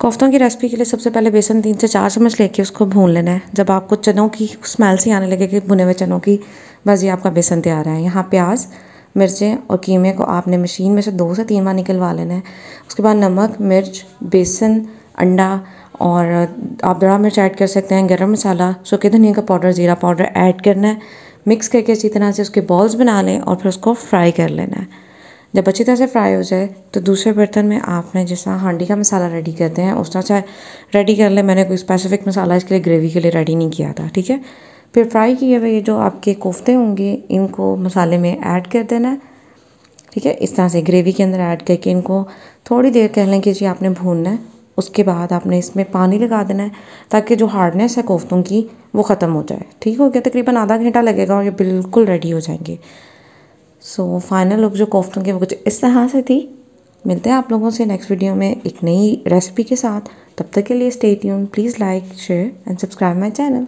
कोफ्तों की रेसिपी के लिए सबसे पहले बेसन तीन से चार चम्मच लेके उसको भून लेना है जब आपको चनों की स्मेल सी आने लगे कि भुने हुए चनों की बस ये आपका बेसन तैयार है यहाँ प्याज मिर्चें और कीमे को आपने मशीन में से दो से तीन बार निकलवा लेना है उसके बाद नमक मिर्च बेसन अंडा और आप दड़ा मिर्च ऐड कर सकते हैं गर्म मसाला सूखे धनिया का पाउडर ज़ीरा पाउडर ऐड करना है मिक्स करके अच्छी तरह से उसके बॉल्स बना लें और फिर उसको फ्राई कर लेना है जब अच्छी तरह से फ्राई हो जाए तो दूसरे बर्तन में आपने जिस तरह हांडी का मसाला रेडी करते हैं उस तरह से रेडी कर लें मैंने कोई स्पेसिफिक मसाला इसके लिए ग्रेवी के लिए रेडी नहीं किया था ठीक है फिर फ्राई किए हुए जो आपके कोफ्ते होंगे इनको मसाले में ऐड कर देना है ठीक है इस तरह से ग्रेवी के अंदर ऐड करके इनको थोड़ी देर कह लें कि जी आपने भूनना है उसके बाद आपने इसमें पानी लगा देना है ताकि जो हार्डनेस है कोफ्तों की वो ख़त्म हो जाए ठीक हो गया तकरीबन आधा घंटा लगेगा और ये बिल्कुल रेडी हो जाएंगे सो फाइनल लुक जो कोफ्तों की वो कुछ इस तरह से थी मिलते हैं आप लोगों से नेक्स्ट वीडियो में एक नई रेसिपी के साथ तब तक के लिए stay tune please like share and subscribe my channel